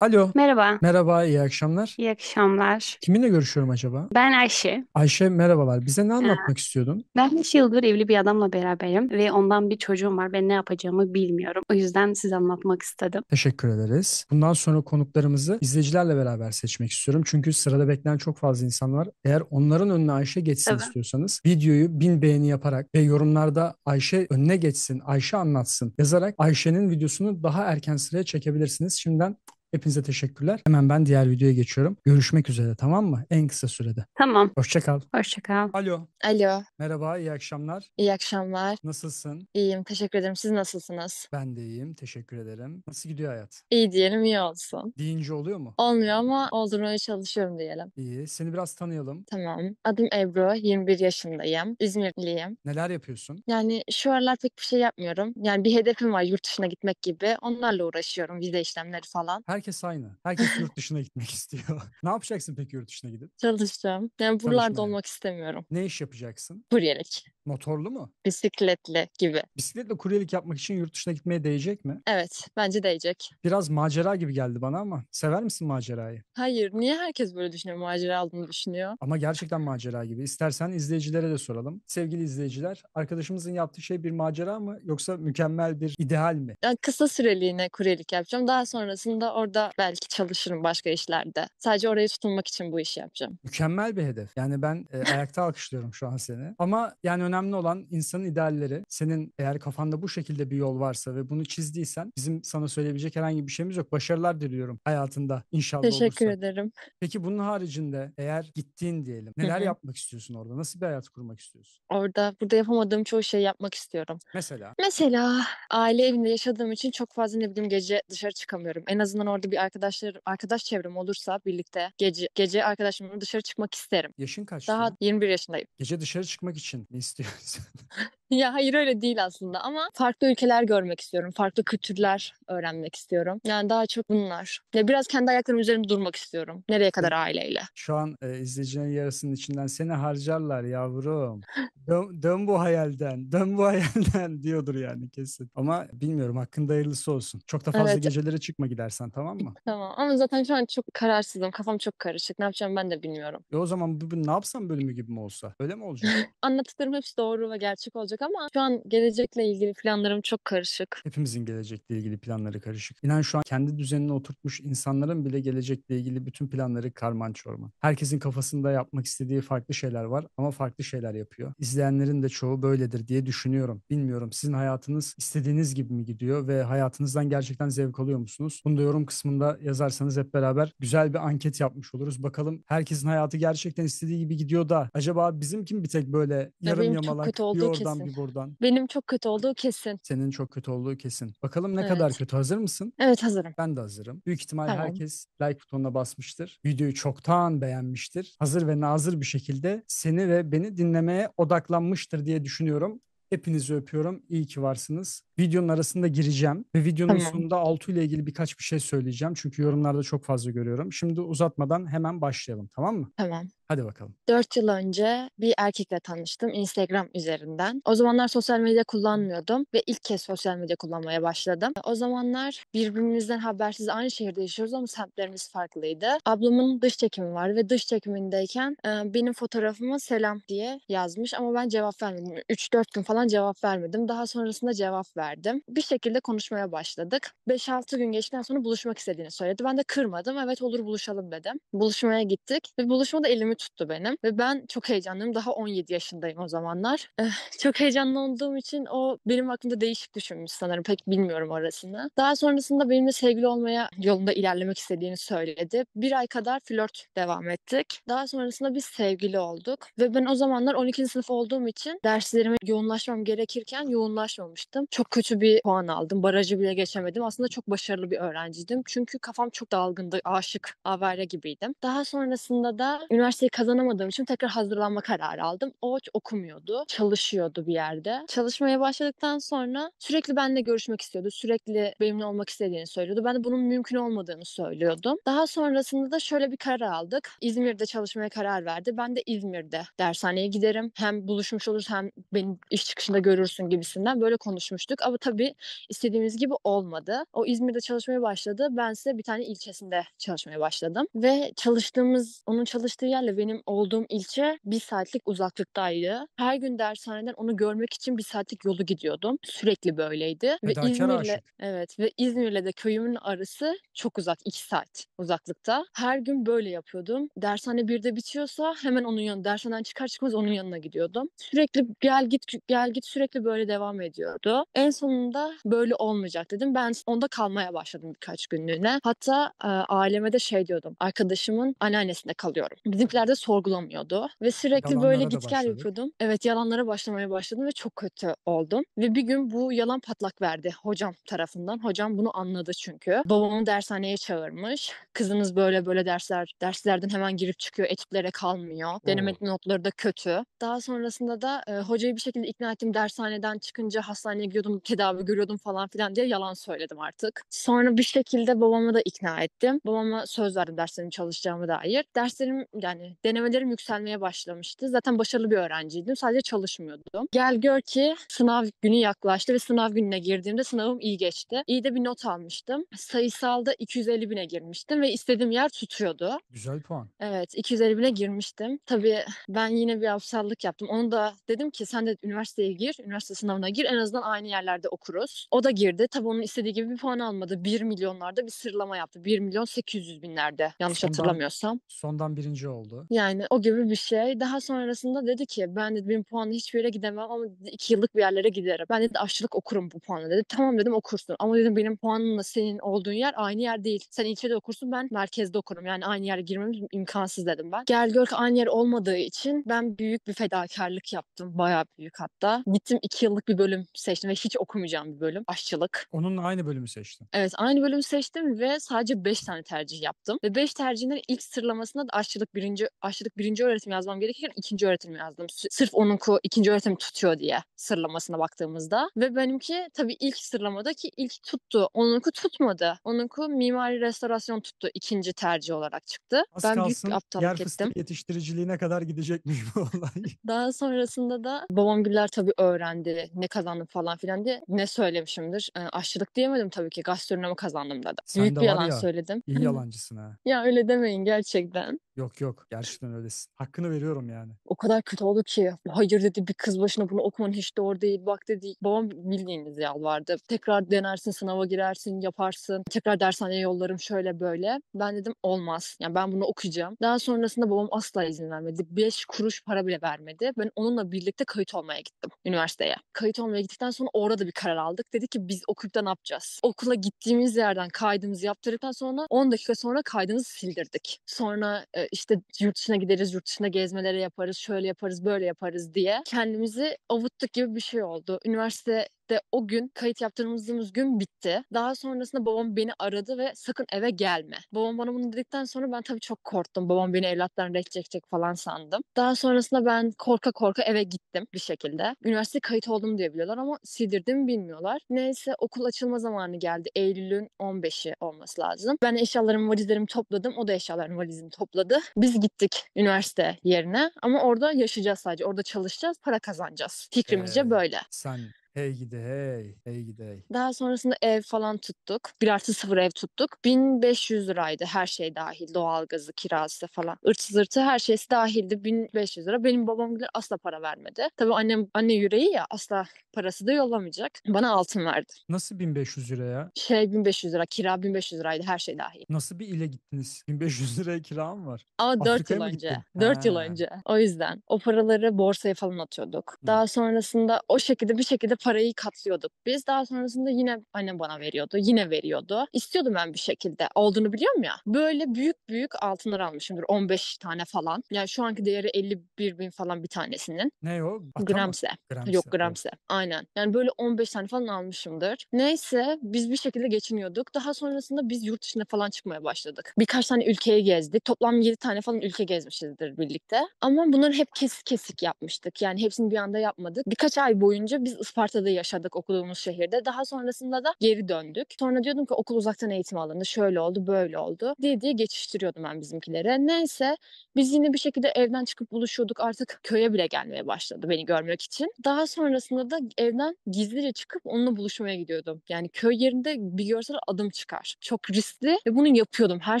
Alo. Merhaba. Merhaba, iyi akşamlar. İyi akşamlar. Kiminle görüşüyorum acaba? Ben Ayşe. Ayşe merhabalar. Bize ne anlatmak istiyordun? Ben 5 yıldır evli bir adamla beraberim ve ondan bir çocuğum var. Ben ne yapacağımı bilmiyorum. O yüzden size anlatmak istedim. Teşekkür ederiz. Bundan sonra konuklarımızı izleyicilerle beraber seçmek istiyorum. Çünkü sırada bekleyen çok fazla insan var. Eğer onların önüne Ayşe geçsin Tabii. istiyorsanız videoyu bin beğeni yaparak ve yorumlarda Ayşe önüne geçsin, Ayşe anlatsın yazarak Ayşe'nin videosunu daha erken sıraya çekebilirsiniz. Şimdiden Hepinize teşekkürler. Hemen ben diğer videoya geçiyorum. Görüşmek üzere tamam mı? En kısa sürede. Tamam. Hoşçakal. Hoşçakal. Alo. Alo. Merhaba, iyi akşamlar. İyi akşamlar. Nasılsın? İyiyim, teşekkür ederim. Siz nasılsınız? Ben de iyiyim, teşekkür ederim. Nasıl gidiyor hayat? İyi diyelim, iyi olsun. Deyince oluyor mu? Olmuyor ama oldurmaya çalışıyorum diyelim. İyi. Seni biraz tanıyalım. Tamam. Adım Ebru, 21 yaşındayım. İzmirliyim. Neler yapıyorsun? Yani şu aralar pek bir şey yapmıyorum. Yani bir hedefim var yurt dışına gitmek gibi. Onlarla uğraşıyorum, vize işlemleri falan. Herkes herkes aynı. Herkes yurt dışına gitmek istiyor. ne yapacaksın peki yurt dışına gidip? Çalışacağım. Yani buralarda Çalışmaya. olmak istemiyorum. Ne iş yapacaksın? Kuryelik. Motorlu mu? Bisikletle gibi. Bisikletle kuryelik yapmak için yurt dışına gitmeye değecek mi? Evet bence değecek. Biraz macera gibi geldi bana ama sever misin macerayı? Hayır niye herkes böyle düşünüyor macera olduğunu düşünüyor? Ama gerçekten macera gibi. İstersen izleyicilere de soralım. Sevgili izleyiciler arkadaşımızın yaptığı şey bir macera mı yoksa mükemmel bir ideal mi? Yani kısa süreliğine kuryelik yapacağım. Daha sonrasında orada belki çalışırım başka işlerde. Sadece oraya tutunmak için bu işi yapacağım. Mükemmel bir hedef. Yani ben e, ayakta alkışlıyorum şu an seni. Ama yani önemli önemli olan insanın idealleri. Senin eğer kafanda bu şekilde bir yol varsa ve bunu çizdiysen bizim sana söyleyebilecek herhangi bir şeyimiz yok. Başarılar diliyorum hayatında inşallah Teşekkür olursa. ederim. Peki bunun haricinde eğer gittiğin diyelim neler yapmak istiyorsun orada? Nasıl bir hayat kurmak istiyorsun? Orada burada yapamadığım çoğu şeyi yapmak istiyorum. Mesela? Mesela aile evinde yaşadığım için çok fazla ne bileyim gece dışarı çıkamıyorum. En azından orada bir arkadaşlar arkadaş çevrem olursa birlikte gece gece arkadaşımla dışarı çıkmak isterim. Yaşın kaç? Daha 21 yaşındayım. Gece dışarı çıkmak için mi istiyorsun? yes Ya hayır öyle değil aslında ama farklı ülkeler görmek istiyorum. Farklı kültürler öğrenmek istiyorum. Yani daha çok bunlar. Ya biraz kendi ayaklarım üzerinde durmak istiyorum. Nereye kadar aileyle. Şu an e, izleyicinin yarısının içinden seni harcarlar yavrum. dön, dön bu hayalden, dön bu hayalden diyordur yani kesin. Ama bilmiyorum hakkında hayırlısı olsun. Çok da fazla evet. gecelere çıkma gidersen tamam mı? Tamam ama zaten şu an çok kararsızım. Kafam çok karışık. Ne yapacağım ben de bilmiyorum. E o zaman bu, bu ne yapsam bölümü gibi mi olsa? Öyle mi olacak? Anlattıklarım hepsi doğru ve gerçek olacak olacak ama şu an gelecekle ilgili planlarım çok karışık. Hepimizin gelecekle ilgili planları karışık. İnan şu an kendi düzenine oturtmuş insanların bile gelecekle ilgili bütün planları karman çorman. Herkesin kafasında yapmak istediği farklı şeyler var ama farklı şeyler yapıyor. İzleyenlerin de çoğu böyledir diye düşünüyorum. Bilmiyorum sizin hayatınız istediğiniz gibi mi gidiyor ve hayatınızdan gerçekten zevk alıyor musunuz? Bunu da yorum kısmında yazarsanız hep beraber güzel bir anket yapmış oluruz. Bakalım herkesin hayatı gerçekten istediği gibi gidiyor da acaba bizim kim bir tek böyle yarım ya yamalak bir oradan bir buradan. Benim çok kötü olduğu kesin. Senin çok kötü olduğu kesin. Bakalım ne evet. kadar kötü. Hazır mısın? Evet hazırım. Ben de hazırım. Büyük ihtimal tamam. herkes like butonuna basmıştır. Videoyu çoktan beğenmiştir. Hazır ve nazır bir şekilde seni ve beni dinlemeye odaklanmıştır diye düşünüyorum. Hepinizi öpüyorum. İyi ki varsınız videonun arasında gireceğim ve videonun tamam. sonunda Altu ile ilgili birkaç bir şey söyleyeceğim. Çünkü yorumlarda çok fazla görüyorum. Şimdi uzatmadan hemen başlayalım tamam mı? Tamam. Hadi bakalım. 4 yıl önce bir erkekle tanıştım Instagram üzerinden. O zamanlar sosyal medya kullanmıyordum ve ilk kez sosyal medya kullanmaya başladım. O zamanlar birbirimizden habersiz aynı şehirde yaşıyoruz ama semtlerimiz farklıydı. Ablamın dış çekimi var ve dış çekimindeyken e, benim fotoğrafıma selam diye yazmış ama ben cevap vermedim. 3-4 gün falan cevap vermedim. Daha sonrasında cevap verdim verdim. Bir şekilde konuşmaya başladık. 5-6 gün geçtikten sonra buluşmak istediğini söyledi. Ben de kırmadım. Evet olur buluşalım dedim. Buluşmaya gittik ve buluşmada elimi tuttu benim. Ve ben çok heyecanlıyım. Daha 17 yaşındayım o zamanlar. Eh, çok heyecanlı olduğum için o benim aklımda değişik düşünmüş sanırım. Pek bilmiyorum orasını. Daha sonrasında benimle sevgili olmaya yolunda ilerlemek istediğini söyledi. Bir ay kadar flört devam ettik. Daha sonrasında biz sevgili olduk. Ve ben o zamanlar 12. sınıf olduğum için derslerime yoğunlaşmam gerekirken yoğunlaşmamıştım. Çok kötü bir puan aldım. Barajı bile geçemedim. Aslında çok başarılı bir öğrenciydim. Çünkü kafam çok dalgındı. Aşık, avare gibiydim. Daha sonrasında da üniversiteyi kazanamadığım için tekrar hazırlanma kararı aldım. O okumuyordu. Çalışıyordu bir yerde. Çalışmaya başladıktan sonra sürekli benimle görüşmek istiyordu. Sürekli benimle olmak istediğini söylüyordu. Ben de bunun mümkün olmadığını söylüyordum. Daha sonrasında da şöyle bir karar aldık. İzmir'de çalışmaya karar verdi. Ben de İzmir'de dershaneye giderim. Hem buluşmuş oluruz hem beni iş çıkışında görürsün gibisinden böyle konuşmuştuk ama tabii istediğimiz gibi olmadı. O İzmir'de çalışmaya başladı. Ben ise bir tane ilçesinde çalışmaya başladım. Ve çalıştığımız, onun çalıştığı yerle benim olduğum ilçe bir saatlik uzaklıktaydı. Her gün dershaneden onu görmek için bir saatlik yolu gidiyordum. Sürekli böyleydi. Ve İzmir'le evet ve İzmir'le de köyümün arası çok uzak. iki saat uzaklıkta. Her gün böyle yapıyordum. Dershane birde bitiyorsa hemen onun yanına, dershaneden çıkar çıkmaz onun yanına gidiyordum. Sürekli gel git gel git sürekli böyle devam ediyordu. En sonunda böyle olmayacak dedim. Ben onda kalmaya başladım birkaç günlüğüne. Hatta e, aileme de şey diyordum. Arkadaşımın anneannesinde kalıyorum. Bizimkiler de sorgulamıyordu. Ve sürekli yalanlara böyle git gel yapıyordum. Evet yalanlara başlamaya başladım ve çok kötü oldum. Ve bir gün bu yalan patlak verdi hocam tarafından. Hocam bunu anladı çünkü. Babamı dershaneye çağırmış. Kızınız böyle böyle dersler derslerden hemen girip çıkıyor. Etiklere kalmıyor. Oo. Deneme notları da kötü. Daha sonrasında da e, hocayı bir şekilde ikna ettim. Dershaneden çıkınca hastaneye gidiyordum tedavi görüyordum falan filan diye yalan söyledim artık. Sonra bir şekilde babamı da ikna ettim. Babama söz verdim derslerimi çalışacağımı dair. Derslerim yani denemelerim yükselmeye başlamıştı. Zaten başarılı bir öğrenciydim. Sadece çalışmıyordum. Gel gör ki sınav günü yaklaştı ve sınav gününe girdiğimde sınavım iyi geçti. İyi de bir not almıştım. Sayısalda 250 bine girmiştim ve istediğim yer tutuyordu. Güzel puan. Evet 250 bine girmiştim. Tabii ben yine bir afsallık yaptım. Onu da dedim ki sen de üniversiteye gir, üniversite sınavına gir. En azından aynı yerler dergilerde okuruz. O da girdi. Tabii onun istediği gibi bir puan almadı. 1 milyonlarda bir sıralama yaptı. 1 milyon 800 binlerde yanlış sondan, hatırlamıyorsam. Sondan birinci oldu. Yani o gibi bir şey. Daha sonrasında dedi ki ben dedi benim puanla hiçbir yere gidemem ama dedi, iki yıllık bir yerlere giderim. Ben dedi aşçılık okurum bu puanla dedi. Tamam dedim okursun. Ama dedim benim puanımla senin olduğun yer aynı yer değil. Sen ilçede okursun ben merkezde okurum. Yani aynı yere girmemiz imkansız dedim ben. Gel gör ki aynı yer olmadığı için ben büyük bir fedakarlık yaptım. Bayağı büyük hatta. Gittim iki yıllık bir bölüm seçtim ve hiç okumayacağım bir bölüm. Aşçılık. Onunla aynı bölümü seçtim. Evet aynı bölümü seçtim ve sadece 5 tane tercih yaptım. Ve 5 tercihinden ilk sıralamasında da aşçılık birinci, aşçılık birinci öğretim yazmam gerekirken ikinci öğretim yazdım. Sırf onunku ikinci öğretim tutuyor diye sıralamasına baktığımızda. Ve benimki tabii ilk sıralamada ki ilk tuttu. Onunku tutmadı. Onunku mimari restorasyon tuttu. ikinci tercih olarak çıktı. Az ben kalsın, büyük aptallık yer ettim. yetiştiriciliğine kadar gidecek miyim bu olay? Daha sonrasında da babam güller tabii öğrendi. Ne kazandım falan filan şimdi ne söylemişimdir? E, aşçılık diyemedim tabii ki gastronomi kazandım dedi. Büyük de bir yalan ya, söyledim. İyi yalancısın ha. ya öyle demeyin gerçekten. Yok yok gerçekten öylesin. Hakkını veriyorum yani. O kadar kötü oldu ki. Hayır dedi bir kız başına bunu okuman hiç doğru değil. Bak dedi babam bildiğiniz yalvardı. Tekrar denersin sınava girersin yaparsın. Tekrar dershaneye yollarım şöyle böyle. Ben dedim olmaz. Yani ben bunu okuyacağım. Daha sonrasında babam asla izin vermedi. Beş kuruş para bile vermedi. Ben onunla birlikte kayıt olmaya gittim üniversiteye. Kayıt olmaya gittikten sonra orada bir karar aldık. Dedi ki biz okuyup da ne yapacağız? Okula gittiğimiz yerden kaydımızı yaptırdıktan sonra 10 dakika sonra kaydımızı sildirdik. Sonra e, ee, işte yurt dışına gideriz, yurt dışına gezmelere yaparız, şöyle yaparız, böyle yaparız diye kendimizi avuttuk gibi bir şey oldu. Üniversite işte o gün kayıt yaptırdığımız gün bitti. Daha sonrasında babam beni aradı ve sakın eve gelme. Babam bana bunu dedikten sonra ben tabii çok korktum. Babam beni evlattan reddedecek falan sandım. Daha sonrasında ben korka korka eve gittim bir şekilde. Üniversite kayıt oldum diye biliyorlar ama sildirdim bilmiyorlar. Neyse okul açılma zamanı geldi. Eylül'ün 15'i olması lazım. Ben eşyalarımı valizlerimi topladım. O da eşyalarını valizini topladı. Biz gittik üniversite yerine ama orada yaşayacağız sadece. Orada çalışacağız, para kazanacağız. Fikrimizce ee, böyle. Sen Hey gidi hey. Hey gidi hey. Daha sonrasında ev falan tuttuk. bir artı sıfır ev tuttuk. 1500 liraydı her şey dahil. Doğalgazı, kirası falan. Irtı zırtı her şeysi dahildi. 1500 lira. Benim babam bile asla para vermedi. Tabii annem anne yüreği ya asla parası da yollamayacak. Bana altın verdi. Nasıl 1500 lira ya? Şey 1500 lira. Kira 1500 liraydı her şey dahil. Nasıl bir ile gittiniz? 1500 liraya kira mı var? Ama 4 yıl önce. Gittin? 4 yıl önce. O yüzden o paraları borsaya falan atıyorduk. Daha sonrasında o şekilde bir şekilde parayı katlıyorduk biz. Daha sonrasında yine annem bana veriyordu. Yine veriyordu. İstiyordum ben bir şekilde. Olduğunu biliyorum ya. Böyle büyük büyük altınlar almışımdır. 15 tane falan. Yani şu anki değeri 51 bin falan bir tanesinin. Ne o? gramse. gramse. Yok gramse. Evet. Aynen. Yani böyle 15 tane falan almışımdır. Neyse biz bir şekilde geçiniyorduk. Daha sonrasında biz yurt dışına falan çıkmaya başladık. Birkaç tane ülkeye gezdik. Toplam 7 tane falan ülke gezmişizdir birlikte. Ama bunları hep kesik kesik yapmıştık. Yani hepsini bir anda yapmadık. Birkaç ay boyunca biz Isparta hastalığı yaşadık okuduğumuz şehirde. Daha sonrasında da geri döndük. Sonra diyordum ki okul uzaktan eğitim alındı. Şöyle oldu, böyle oldu diye diye geçiştiriyordum ben bizimkilere. Neyse biz yine bir şekilde evden çıkıp buluşuyorduk. Artık köye bile gelmeye başladı beni görmek için. Daha sonrasında da evden gizlice çıkıp onunla buluşmaya gidiyordum. Yani köy yerinde bir görsel adım çıkar. Çok riskli ve bunu yapıyordum. Her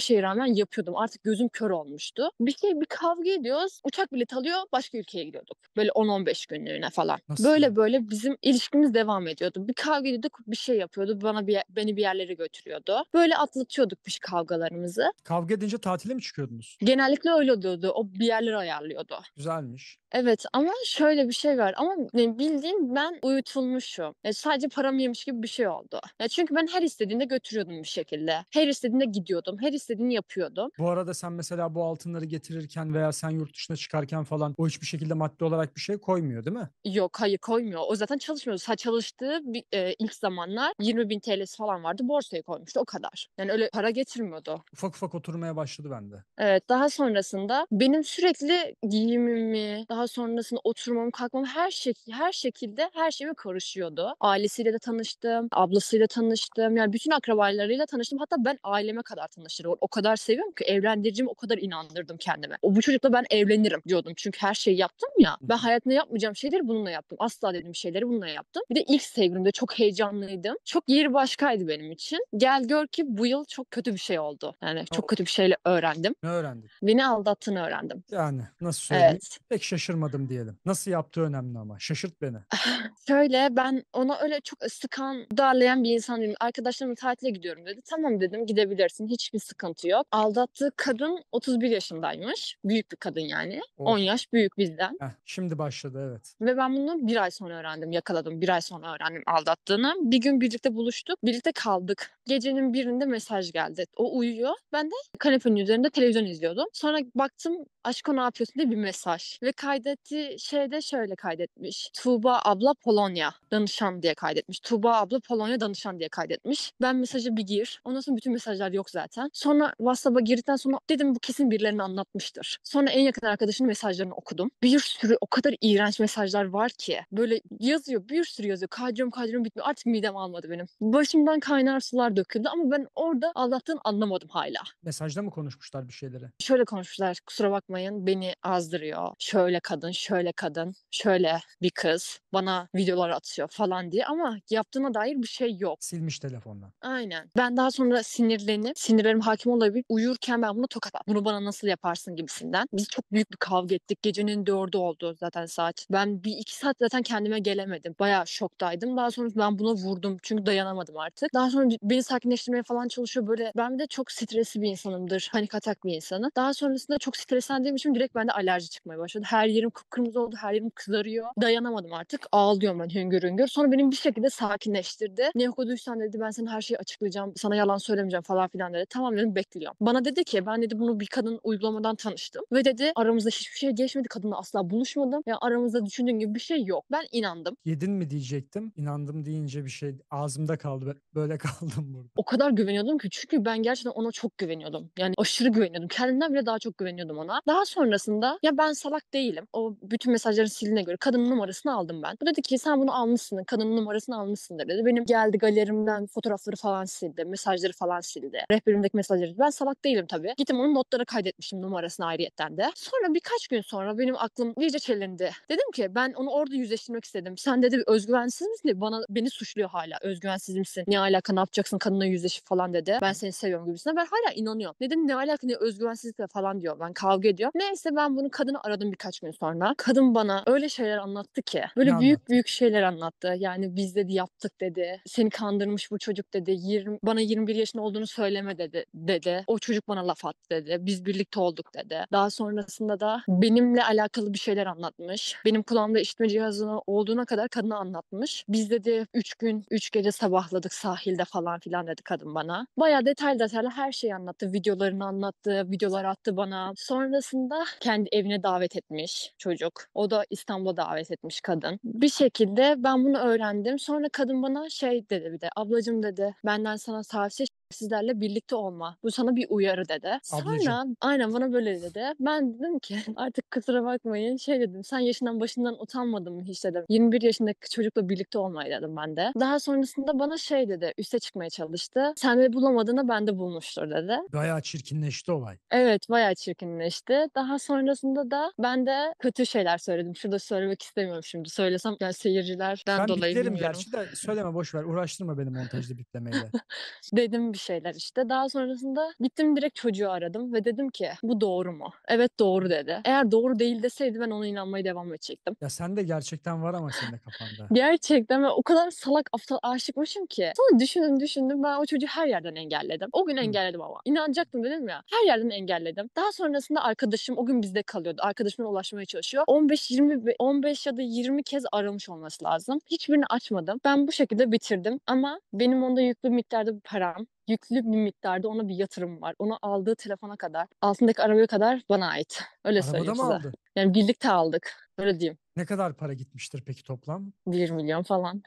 şeye rağmen yapıyordum. Artık gözüm kör olmuştu. Bir şey bir kavga ediyoruz. Uçak bileti alıyor başka ülkeye gidiyorduk. Böyle 10-15 günlüğüne falan. Nasıl? Böyle böyle bizim ilişki ilişkimiz devam ediyordu. Bir kavga ediyorduk, bir şey yapıyordu. Bana bir, beni bir yerlere götürüyordu. Böyle atlatıyorduk bir kavgalarımızı. Kavga edince tatile mi çıkıyordunuz? Genellikle öyle oluyordu. O bir yerleri ayarlıyordu. Güzelmiş. Evet ama şöyle bir şey var. Ama bildiğim ben uyutulmuşum. Yani sadece param yemiş gibi bir şey oldu. Yani çünkü ben her istediğinde götürüyordum bir şekilde. Her istediğinde gidiyordum. Her istediğini yapıyordum. Bu arada sen mesela bu altınları getirirken veya sen yurt dışına çıkarken falan o hiçbir şekilde maddi olarak bir şey koymuyor değil mi? Yok hayır koymuyor. O zaten çalışmıyor hatırlıyoruz. Ha çalıştığı bir, e, ilk zamanlar 20 bin TL'si falan vardı. Borsaya koymuştu o kadar. Yani öyle para getirmiyordu. Ufak ufak oturmaya başladı bende. Evet daha sonrasında benim sürekli giyimimi, daha sonrasında oturmam, kalkmam her şekil her şekilde her şeyime karışıyordu. Ailesiyle de tanıştım, ablasıyla tanıştım. Yani bütün akrabalarıyla tanıştım. Hatta ben aileme kadar tanıştım. O kadar seviyorum ki evlendireceğim o kadar inandırdım kendime. O bu çocukla ben evlenirim diyordum. Çünkü her şeyi yaptım ya. Ben hayatımda yapmayacağım şeyleri bununla yaptım. Asla dediğim şeyleri bununla yaptım. Bir de ilk sevgilimde çok heyecanlıydım. Çok yeri başkaydı benim için. Gel gör ki bu yıl çok kötü bir şey oldu. Yani çok o... kötü bir şeyle öğrendim. Ne öğrendin? Beni aldattığını öğrendim. Yani nasıl söyleyeyim? Evet. Pek şaşırmadım diyelim. Nasıl yaptığı önemli ama. Şaşırt beni. Şöyle ben ona öyle çok sıkan, darlayan bir insan değilim. Arkadaşlarımla tatile gidiyorum dedi. Tamam dedim gidebilirsin. Hiçbir sıkıntı yok. Aldattığı kadın 31 yaşındaymış. Büyük bir kadın yani. Oh. 10 yaş büyük bizden. Heh, şimdi başladı evet. Ve ben bunu bir ay sonra öğrendim. Yakaladım bilmiyordum. Bir ay sonra öğrendim aldattığını. Bir gün birlikte buluştuk. Birlikte kaldık. Gecenin birinde mesaj geldi. O uyuyor. Ben de kanepenin üzerinde televizyon izliyordum. Sonra baktım aşko ne yapıyorsun diye bir mesaj. Ve kaydetti şeyde şöyle kaydetmiş. Tuğba abla Polonya danışan diye kaydetmiş. Tuğba abla Polonya danışan diye kaydetmiş. Ben mesajı bir gir. Ondan sonra bütün mesajlar yok zaten. Sonra WhatsApp'a girdikten sonra dedim bu kesin birilerini anlatmıştır. Sonra en yakın arkadaşının mesajlarını okudum. Bir sürü o kadar iğrenç mesajlar var ki. Böyle yazıyor bir sürü yazıyor. Kaydırıyorum kaydırıyorum bitmiyor. Artık midem almadı benim. Başımdan kaynar sular döküldü ama ben orada Allah'tan anlamadım hala. Mesajda mı konuşmuşlar bir şeyleri? Şöyle konuşmuşlar kusura bakma yapmayın beni azdırıyor. Şöyle kadın, şöyle kadın, şöyle bir kız bana videolar atıyor falan diye ama yaptığına dair bir şey yok. Silmiş telefondan. Aynen. Ben daha sonra sinirlenip, sinirlerim hakim olabilip uyurken ben bunu tokat Bunu bana nasıl yaparsın gibisinden. Biz çok büyük bir kavga ettik. Gecenin dördü oldu zaten saat. Ben bir iki saat zaten kendime gelemedim. Bayağı şoktaydım. Daha sonra ben buna vurdum. Çünkü dayanamadım artık. Daha sonra beni sakinleştirmeye falan çalışıyor. Böyle ben de çok stresli bir insanımdır. Panik atak bir insanı. Daha sonrasında çok stresten demişim direkt bende alerji çıkmaya başladı. Her yerim kıpkırmızı oldu, her yerim kızarıyor. Dayanamadım artık. Ağlıyorum ben hüngür hüngür. Sonra benim bir şekilde sakinleştirdi. Ne okuduysan dedi ben sana her şeyi açıklayacağım. Sana yalan söylemeyeceğim falan filan dedi. Tamam dedim bekliyorum. Bana dedi ki ben dedi bunu bir kadın uygulamadan tanıştım. Ve dedi aramızda hiçbir şey geçmedi. Kadınla asla buluşmadım. Yani aramızda düşündüğün gibi bir şey yok. Ben inandım. Yedin mi diyecektim. İnandım deyince bir şey ağzımda kaldı. Böyle kaldım burada. O kadar güveniyordum ki çünkü ben gerçekten ona çok güveniyordum. Yani aşırı güveniyordum. Kendimden bile daha çok güveniyordum ona. Daha daha sonrasında ya ben salak değilim. O bütün mesajların siline göre kadın numarasını aldım ben. Bu dedi ki sen bunu almışsın. kadın numarasını almışsın dedi. Benim geldi galerimden fotoğrafları falan sildi. Mesajları falan sildi. Rehberimdeki mesajları. Ben salak değilim tabii. Gittim onun notlara kaydetmişim numarasını ayrıyetten de. Sonra birkaç gün sonra benim aklım iyice çelindi. Dedim ki ben onu orada yüzleştirmek istedim. Sen dedi özgüvensiz misin? Bana beni suçluyor hala. Özgüvensiz misin? Ne alaka ne yapacaksın kadınla yüzleşip falan dedi. Ben seni seviyorum gibisine. Ben hala inanıyorum. Neden ne alaka ne özgüvensizlikle falan diyor. Ben kavga ediyor. Neyse ben bunu kadını aradım birkaç gün sonra. Kadın bana öyle şeyler anlattı ki. Böyle ne büyük anlattı? büyük şeyler anlattı. Yani biz dedi yaptık dedi. Seni kandırmış bu çocuk dedi. 20, bana 21 yaşında olduğunu söyleme dedi. dedi. O çocuk bana laf attı dedi. Biz birlikte olduk dedi. Daha sonrasında da benimle alakalı bir şeyler anlatmış. Benim kulağımda işitme cihazı olduğuna kadar kadına anlatmış. Biz dedi 3 gün 3 gece sabahladık sahilde falan filan dedi kadın bana. Baya detaylı detaylı her şeyi anlattı. Videolarını anlattı. Videolar attı bana. Sonra sonrasında kendi evine davet etmiş çocuk. O da İstanbul'a davet etmiş kadın. Bir şekilde ben bunu öğrendim. Sonra kadın bana şey dedi bir de ablacım dedi benden sana tavsiye sizlerle birlikte olma. Bu sana bir uyarı dedi. Ablacığım. Sonra aynen bana böyle dedi. Ben dedim ki artık kusura bakmayın şey dedim sen yaşından başından utanmadın mı hiç dedim. 21 yaşındaki çocukla birlikte olmayı dedim ben de. Daha sonrasında bana şey dedi üste çıkmaya çalıştı. Sen de bulamadığını ben de bulmuştur dedi. Bayağı çirkinleşti olay. Evet bayağı çirkinleşti. Daha sonrasında da ben de kötü şeyler söyledim. Şurada söylemek istemiyorum şimdi. Söylesem yani seyircilerden ben dolayı bilmiyorum. Ben biplerim gerçi de söyleme boş ver uğraştırma beni montajda biplemeyle. dedim bir şeyler işte. Daha sonrasında gittim direkt çocuğu aradım ve dedim ki bu doğru mu? Evet doğru dedi. Eğer doğru değil deseydi ben ona inanmayı devam edecektim. Ya sen de gerçekten var ama senin de kafanda. gerçekten ve o kadar salak aptal aşıkmışım ki. Sonra düşündüm düşündüm ben o çocuğu her yerden engelledim. O gün engelledim ama. İnanacaktım dedim ya. Her yerden engelledim. Daha sonrasında arkadaşım o gün bizde kalıyordu. Arkadaşımla ulaşmaya çalışıyor. 15 20 15 ya da 20 kez aramış olması lazım. Hiçbirini açmadım. Ben bu şekilde bitirdim ama benim onda yüklü miktarda bir param yüklü bir miktarda ona bir yatırım var. Onu aldığı telefona kadar, altındaki arabaya kadar bana ait. Öyle Arabada söyleyeyim mı size. aldı? Yani birlikte aldık. Öyle diyeyim. Ne kadar para gitmiştir peki toplam? 1 milyon falan.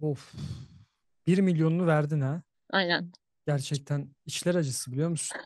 Of. 1 milyonunu verdin ha. Aynen. Gerçekten içler acısı biliyor musun?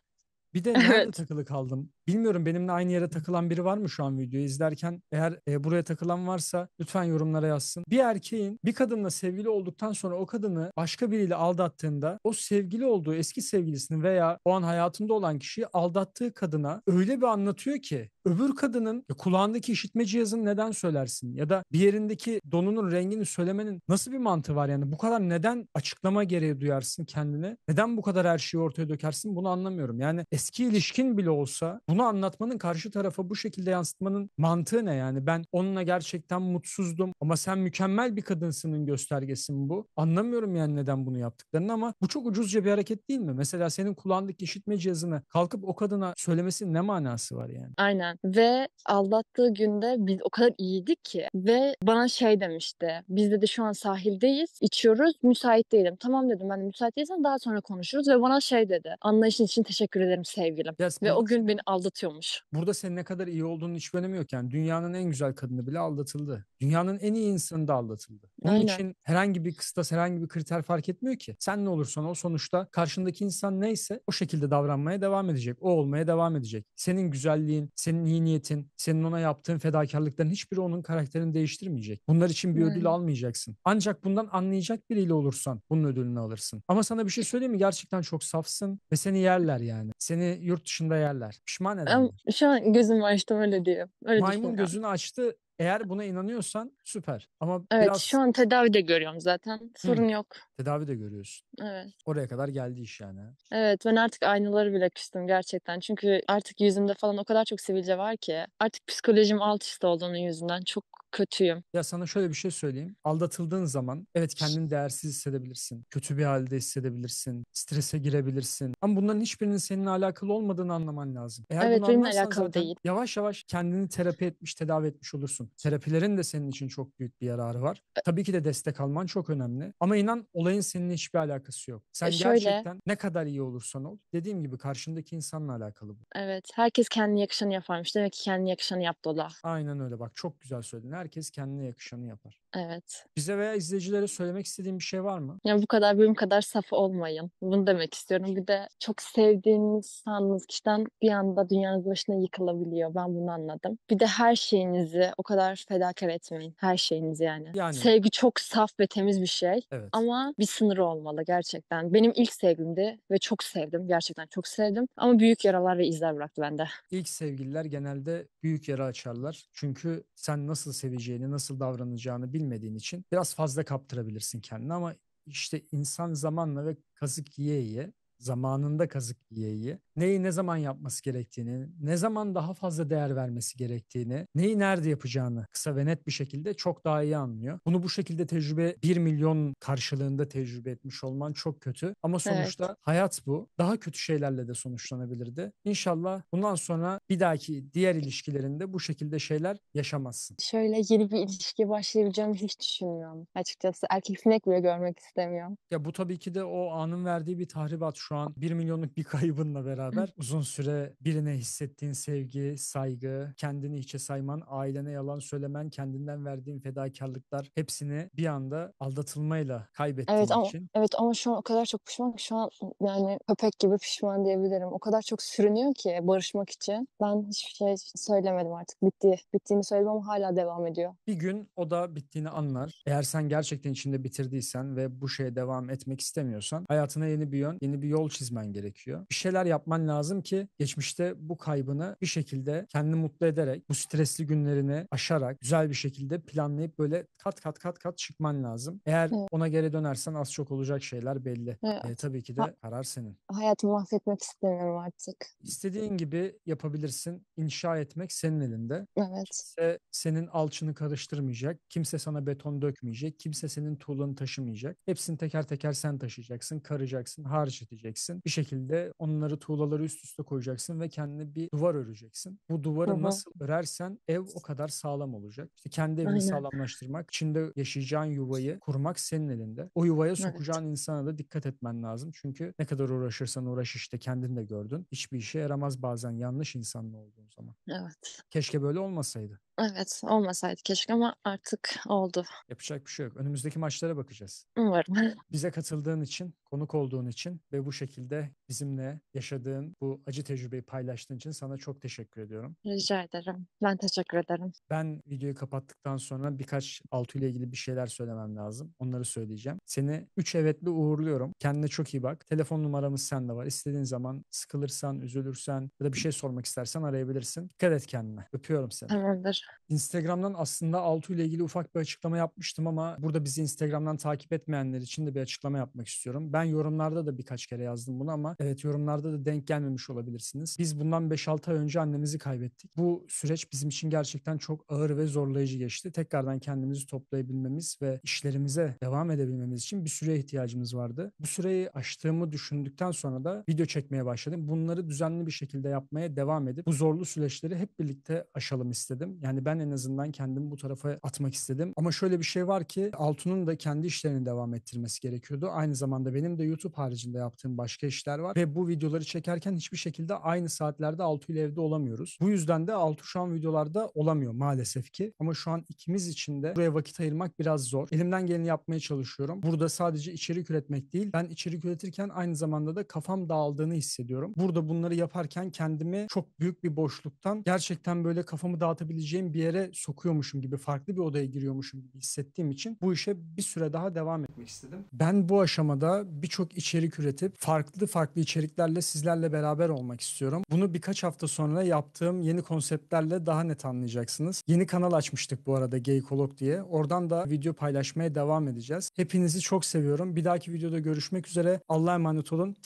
Bir de nerede Evet. takılı kaldım? Bilmiyorum benimle aynı yere takılan biri var mı şu an videoyu izlerken? Eğer e, buraya takılan varsa lütfen yorumlara yazsın. Bir erkeğin bir kadınla sevgili olduktan sonra o kadını başka biriyle aldattığında o sevgili olduğu eski sevgilisini veya o an hayatında olan kişiyi aldattığı kadına öyle bir anlatıyor ki öbür kadının kulağındaki işitme cihazını neden söylersin ya da bir yerindeki donunun rengini söylemenin nasıl bir mantığı var yani bu kadar neden açıklama gereği duyarsın kendini neden bu kadar her şeyi ortaya dökersin bunu anlamıyorum yani eski ilişkin bile olsa bunu bunu anlatmanın karşı tarafa bu şekilde yansıtmanın mantığı ne yani? Ben onunla gerçekten mutsuzdum ama sen mükemmel bir kadınsının göstergesi mi bu? Anlamıyorum yani neden bunu yaptıklarını ama bu çok ucuzca bir hareket değil mi? Mesela senin kulağındaki işitme cihazını kalkıp o kadına söylemesinin ne manası var yani? Aynen ve aldattığı günde biz o kadar iyiydik ki ve bana şey demişti. Biz de şu an sahildeyiz, içiyoruz, müsait değilim. Tamam dedim ben de müsait değilsen daha sonra konuşuruz ve bana şey dedi. Anlayışın için teşekkür ederim sevgilim. Yes, ve o gün beni aldattı aldatıyormuş. Burada senin ne kadar iyi olduğunu hiç önemiyorken dünyanın en güzel kadını bile aldatıldı. Dünyanın en iyi insanı da aldatıldı. Onun Aynen. için herhangi bir kıstas, herhangi bir kriter fark etmiyor ki. Sen ne olursan o sonuçta karşındaki insan neyse o şekilde davranmaya devam edecek. O olmaya devam edecek. Senin güzelliğin, senin iyi niyetin, senin ona yaptığın fedakarlıkların hiçbiri onun karakterini değiştirmeyecek. Bunlar için bir hmm. ödül almayacaksın. Ancak bundan anlayacak biriyle olursan bunun ödülünü alırsın. Ama sana bir şey söyleyeyim mi? Gerçekten çok safsın ve seni yerler yani. Seni yurt dışında yerler. Pişman Pişman eden. şu an gözüm açtı öyle diyor. Öyle Maymun gözünü açtı. Eğer buna inanıyorsan süper. Ama evet biraz... şu an tedavi de görüyorum zaten. Sorun Hı. yok. Tedavi de görüyorsun. Evet. Oraya kadar geldi iş yani. Evet ben artık aynaları bile küstüm gerçekten. Çünkü artık yüzümde falan o kadar çok sivilce var ki. Artık psikolojim alt üst olduğunun yüzünden çok kötüyüm. Ya sana şöyle bir şey söyleyeyim. Aldatıldığın zaman evet kendini değersiz hissedebilirsin. Kötü bir halde hissedebilirsin. Strese girebilirsin. Ama bunların hiçbirinin seninle alakalı olmadığını anlaman lazım. Eğer evet benimle alakalı değil. Yavaş yavaş kendini terapi etmiş, tedavi etmiş olursun. Terapilerin de senin için çok büyük bir yararı var. Tabii ki de destek alman çok önemli. Ama inan olayın seninle hiçbir alakası yok. E, Sen e şöyle... gerçekten ne kadar iyi olursan ol. Dediğim gibi karşındaki insanla alakalı bu. Evet. Herkes kendi yakışanı yaparmış. Demek ki kendi yakışanı yaptı o da. Aynen öyle bak çok güzel söyledin herkes kendine yakışanı yapar. Evet. Bize veya izleyicilere söylemek istediğin bir şey var mı? Ya bu kadar benim kadar saf olmayın. Bunu demek istiyorum. Bir de çok sevdiğiniz sandığınız kişiden bir anda dünyanın başına yıkılabiliyor. Ben bunu anladım. Bir de her şeyinizi o kadar fedakar etmeyin. Her şeyinizi yani. yani. Sevgi çok saf ve temiz bir şey. Evet. Ama bir sınırı olmalı gerçekten. Benim ilk sevgimdi ve çok sevdim. Gerçekten çok sevdim. Ama büyük yaralar ve izler bıraktı bende. İlk sevgililer genelde büyük yara açarlar. Çünkü sen nasıl seveceğini, nasıl davranacağını bil bilmediğin için biraz fazla kaptırabilirsin kendini ama işte insan zamanla ve kazık yiye yiye zamanında kazık yiye yiye neyi ne zaman yapması gerektiğini, ne zaman daha fazla değer vermesi gerektiğini, neyi nerede yapacağını kısa ve net bir şekilde çok daha iyi anlıyor. Bunu bu şekilde tecrübe 1 milyon karşılığında tecrübe etmiş olman çok kötü ama sonuçta evet. hayat bu. Daha kötü şeylerle de sonuçlanabilirdi. İnşallah bundan sonra bir dahaki diğer ilişkilerinde bu şekilde şeyler yaşamazsın. Şöyle yeni bir ilişki başlayabileceğimi hiç düşünmüyorum açıkçası. Erkek sinek bile görmek istemiyorum. Ya bu tabii ki de o anın verdiği bir tahribat şu an 1 milyonluk bir kaybınla beraber beraber uzun süre birine hissettiğin sevgi, saygı, kendini hiçe sayman, ailene yalan söylemen, kendinden verdiğin fedakarlıklar hepsini bir anda aldatılmayla kaybettiğin evet, ama, için. Evet ama şu an o kadar çok pişman ki şu an yani köpek gibi pişman diyebilirim. O kadar çok sürünüyor ki barışmak için. Ben hiçbir şey söylemedim artık. Bitti. Bittiğini söyledim ama hala devam ediyor. Bir gün o da bittiğini anlar. Eğer sen gerçekten içinde bitirdiysen ve bu şeye devam etmek istemiyorsan hayatına yeni bir yön, yeni bir yol çizmen gerekiyor. Bir şeyler yapmak yapman lazım ki geçmişte bu kaybını bir şekilde kendini mutlu ederek, bu stresli günlerini aşarak güzel bir şekilde planlayıp böyle kat kat kat kat çıkman lazım. Eğer evet. ona geri dönersen az çok olacak şeyler belli. Evet. E, tabii ki de ha- karar senin. Hayatımı mahvetmek istemiyorum artık. İstediğin gibi yapabilirsin. İnşa etmek senin elinde. Evet. Kimse senin alçını karıştırmayacak. Kimse sana beton dökmeyecek. Kimse senin tuğlanı taşımayacak. Hepsini teker teker sen taşıyacaksın, karacaksın, harç edeceksin. Bir şekilde onları tuğla odaları üst üste koyacaksın ve kendine bir duvar öreceksin. Bu duvarı Aha. nasıl örersen ev o kadar sağlam olacak. İşte kendi evini Aynen. sağlamlaştırmak, içinde yaşayacağın yuvayı kurmak senin elinde. O yuvaya sokacağın evet. insana da dikkat etmen lazım. Çünkü ne kadar uğraşırsan uğraş işte kendin de gördün. Hiçbir işe yaramaz bazen yanlış insanla olduğun zaman. Evet. Keşke böyle olmasaydı. Evet, olmasaydı keşke ama artık oldu. Yapacak bir şey yok. Önümüzdeki maçlara bakacağız. Umarım. Bize katıldığın için, konuk olduğun için ve bu şekilde bizimle yaşadığın bu acı tecrübeyi paylaştığın için sana çok teşekkür ediyorum. Rica ederim. Ben teşekkür ederim. Ben videoyu kapattıktan sonra birkaç altı ile ilgili bir şeyler söylemem lazım. Onları söyleyeceğim. Seni 3 evetli uğurluyorum. Kendine çok iyi bak. Telefon numaramız sende var. İstediğin zaman sıkılırsan, üzülürsen ya da bir şey sormak istersen arayabilirsin. Dikkat et kendine. Öpüyorum seni. Tamamdır. Instagram'dan aslında Altu ile ilgili ufak bir açıklama yapmıştım ama burada bizi Instagram'dan takip etmeyenler için de bir açıklama yapmak istiyorum. Ben yorumlarda da birkaç kere yazdım bunu ama evet yorumlarda da denk gelmemiş olabilirsiniz. Biz bundan 5-6 ay önce annemizi kaybettik. Bu süreç bizim için gerçekten çok ağır ve zorlayıcı geçti. Tekrardan kendimizi toplayabilmemiz ve işlerimize devam edebilmemiz için bir süreye ihtiyacımız vardı. Bu süreyi aştığımı düşündükten sonra da video çekmeye başladım. Bunları düzenli bir şekilde yapmaya devam edip bu zorlu süreçleri hep birlikte aşalım istedim. Yani yani ben en azından kendimi bu tarafa atmak istedim. Ama şöyle bir şey var ki Altun'un da kendi işlerini devam ettirmesi gerekiyordu. Aynı zamanda benim de YouTube haricinde yaptığım başka işler var ve bu videoları çekerken hiçbir şekilde aynı saatlerde Altu ile evde olamıyoruz. Bu yüzden de Altu şu an videolarda olamıyor maalesef ki. Ama şu an ikimiz için de buraya vakit ayırmak biraz zor. Elimden geleni yapmaya çalışıyorum. Burada sadece içerik üretmek değil, ben içerik üretirken aynı zamanda da kafam dağıldığını hissediyorum. Burada bunları yaparken kendimi çok büyük bir boşluktan gerçekten böyle kafamı dağıtabileceğim gireceğim bir yere sokuyormuşum gibi, farklı bir odaya giriyormuşum gibi hissettiğim için bu işe bir süre daha devam etmek istedim. Ben bu aşamada birçok içerik üretip farklı farklı içeriklerle sizlerle beraber olmak istiyorum. Bunu birkaç hafta sonra yaptığım yeni konseptlerle daha net anlayacaksınız. Yeni kanal açmıştık bu arada Geykolog diye. Oradan da video paylaşmaya devam edeceğiz. Hepinizi çok seviyorum. Bir dahaki videoda görüşmek üzere. Allah'a emanet olun.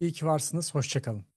İyi ki varsınız. Hoşçakalın.